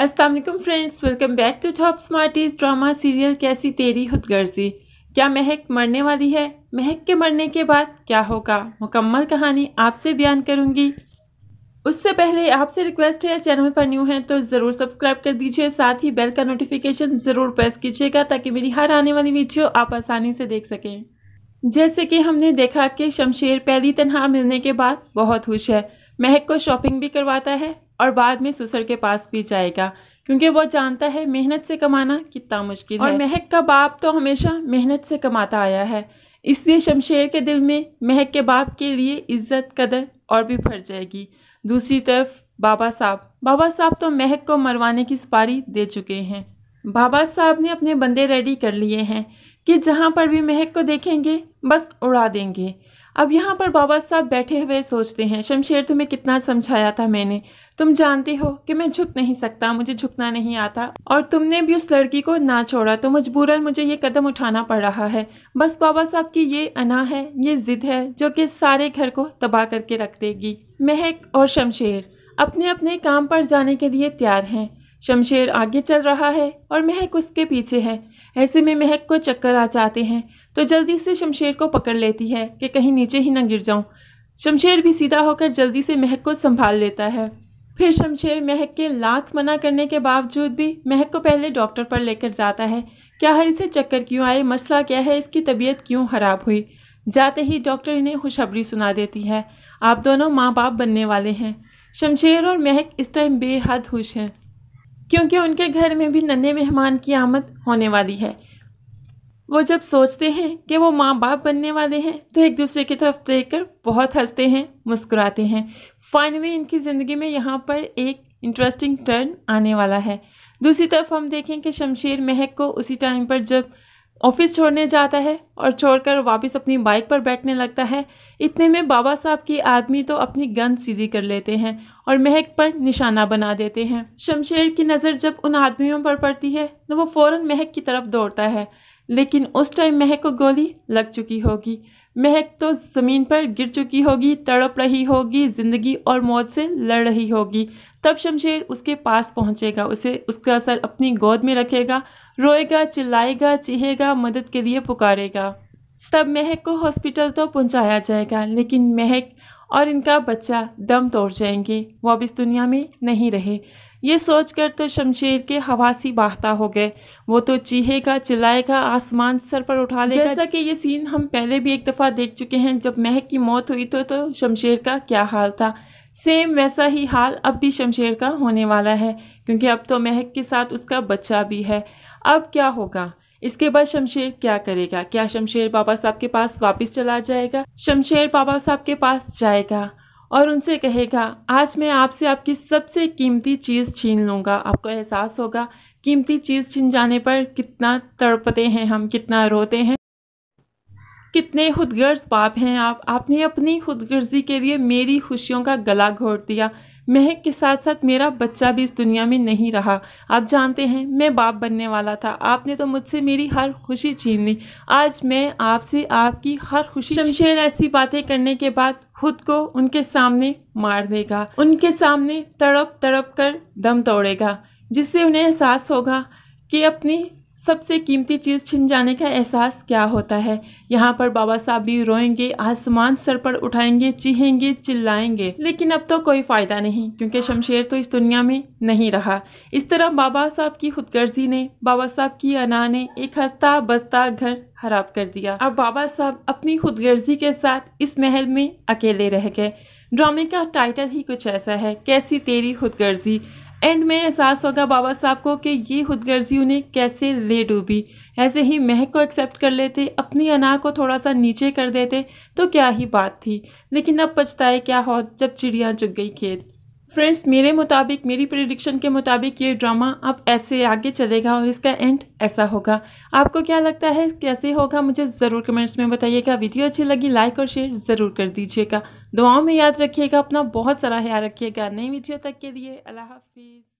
Aslam friends welcome back to top smarties drama serial Kaisi Teri खुदगर्जी क्या महक मरने वाली है महक के मरने के बाद क्या होगा मुकम्मल कहानी आपसे बयान करूंगी उससे पहले आपसे रिक्वेस्ट है चैनल पर न्यू हैं तो ज़रूर सब्सक्राइब कर दीजिए साथ ही बेल का नोटिफिकेशन ज़रूर प्रेस कीजिएगा ताकि मेरी हर आने वाली वीडियो आप आसानी से देख सकें जैसे कि हमने देखा कि शमशेर पहली तनहा मिलने के बाद बहुत खुश है महक को शॉपिंग भी करवाता है और बाद में ससुर के पास भी जाएगा क्योंकि वो जानता है मेहनत से कमाना कितना मुश्किल और है और महक का बाप तो हमेशा मेहनत से कमाता आया है इसलिए शमशेर के दिल में महक के बाप के लिए इज्जत कदर और भी फट जाएगी दूसरी तरफ बाबा साहब बाबा साहब तो महक को मरवाने की सिपारी दे चुके हैं बाबा साहब ने अपने बंदे रेडी कर लिए हैं कि जहाँ पर भी महक को देखेंगे बस उड़ा देंगे अब यहाँ पर बाबा साहब बैठे हुए सोचते हैं शमशेर तुम्हें कितना समझाया था मैंने तुम जानते हो कि मैं झुक नहीं सकता मुझे झुकना नहीं आता और तुमने भी उस लड़की को ना छोड़ा तो मजबूरन मुझे ये कदम उठाना पड़ रहा है बस बाबा साहब की ये अना है ये ज़िद है जो कि सारे घर को तबाह करके रख देगी महक और शमशेर अपने अपने काम पर जाने के लिए तैयार हैं शमशेर आगे चल रहा है और महक उसके पीछे है ऐसे में महक को चक्कर आ जाते हैं तो जल्दी से शमशेर को पकड़ लेती है कि कहीं नीचे ही ना गिर जाऊं शमशेर भी सीधा होकर जल्दी से महक को संभाल लेता है फिर शमशेर महक के लाख मना करने के बावजूद भी महक को पहले डॉक्टर पर लेकर जाता है क्या हर इसे चक्कर क्यों आए मसला क्या है इसकी तबीयत क्यों खराब हुई जाते ही डॉक्टर इन्हें खुशखबरी सुना देती है आप दोनों माँ बाप बनने वाले हैं शमशेर और महक इस टाइम बेहद खुश हैं क्योंकि उनके घर में भी नन्हे मेहमान की आमद होने वाली है वो जब सोचते हैं कि वो माँ बाप बनने वाले हैं तो एक दूसरे की तरफ देख कर बहुत हंसते हैं मुस्कुराते हैं फाइनली इनकी ज़िंदगी में यहाँ पर एक इंटरेस्टिंग टर्न आने वाला है दूसरी तरफ हम देखें कि शमशेर महक को उसी टाइम पर जब ऑफिस छोड़ने जाता है और छोड़कर वापस अपनी बाइक पर बैठने लगता है इतने में बाबा साहब के आदमी तो अपनी गन सीधी कर लेते हैं और महक पर निशाना बना देते हैं शमशेर की नज़र जब उन आदमियों पर पड़ती है तो वो फ़ौरन महक की तरफ दौड़ता है लेकिन उस टाइम महक को गोली लग चुकी होगी महक तो ज़मीन पर गिर चुकी होगी तड़प रही होगी ज़िंदगी और मौत से लड़ रही होगी तब शमशेर उसके पास पहुंचेगा उसे उसका सर अपनी गोद में रखेगा रोएगा चिल्लाएगा चीहेगा मदद के लिए पुकारेगा तब महक को हॉस्पिटल तो पहुंचाया जाएगा लेकिन महक और इनका बच्चा दम तोड़ जाएंगे वो अब इस दुनिया में नहीं रहे ये सोचकर तो शमशेर के हवासी बाहता हो गए वो तो चीहेगा चिल्लाएगा आसमान सर पर उठा लेगा जैसा कि ये सीन हम पहले भी एक दफ़ा देख चुके हैं जब महक की मौत हुई तो, तो शमशेर का क्या हाल था सेम वैसा ही हाल अब भी शमशेर का होने वाला है क्योंकि अब तो महक के साथ उसका बच्चा भी है अब क्या होगा इसके बाद शमशेर क्या करेगा क्या शमशेर बाबा साहब के पास वापस चला जाएगा शमशेर बाबा साहब के पास जाएगा और उनसे कहेगा आज मैं आपसे आपकी सबसे कीमती चीज़ छीन लूँगा आपको एहसास होगा कीमती चीज़ छीन जाने पर कितना तड़पते हैं हम कितना रोते हैं कितने खुदगर्ज बाप हैं आप आपने अपनी खुदगर्जी के लिए मेरी खुशियों का गला घोट दिया महक के साथ साथ मेरा बच्चा भी इस दुनिया में नहीं रहा आप जानते हैं मैं बाप बनने वाला था आपने तो मुझसे मेरी हर खुशी छीन ली आज मैं आपसे आपकी हर खुशी शमशेर ऐसी बातें करने के बाद खुद को उनके सामने मार देगा उनके सामने तड़प तड़प कर दम तोड़ेगा जिससे उन्हें एहसास होगा कि अपनी सबसे कीमती चीज़ छिन जाने का एहसास क्या होता है यहाँ पर बाबा साहब भी रोएंगे आसमान सर पर उठाएंगे चीहेंगे चिल्लाएंगे लेकिन अब तो कोई फ़ायदा नहीं क्योंकि शमशेर तो इस दुनिया में नहीं रहा इस तरह बाबा साहब की खुदगर्जी ने बाबा साहब की अना ने एक हंसता बसता घर खराब कर दिया अब बाबा साहब अपनी खुदगर्जी के साथ इस महल में अकेले रह गए ड्रामे का टाइटल ही कुछ ऐसा है कैसी तेरी खुदगर्जी एंड में एहसास होगा बाबा साहब को कि ये खुदगर्जी उन्हें कैसे ले डूबी ऐसे ही महक को एक्सेप्ट कर लेते अपनी अना को थोड़ा सा नीचे कर देते तो क्या ही बात थी लेकिन अब पछताए क्या हो जब चिड़िया चुग गई खेत फ्रेंड्स मेरे मुताबिक मेरी प्रिडिक्शन के मुताबिक ये ड्रामा अब ऐसे आगे चलेगा और इसका एंड ऐसा होगा आपको क्या लगता है कैसे होगा मुझे ज़रूर कमेंट्स में बताइएगा वीडियो अच्छी लगी लाइक और शेयर ज़रूर कर दीजिएगा दुआओं में याद रखिएगा अपना बहुत सारा ख्याल रखिएगा नई वीडियो तक के लिए अल्लाह हाफिज़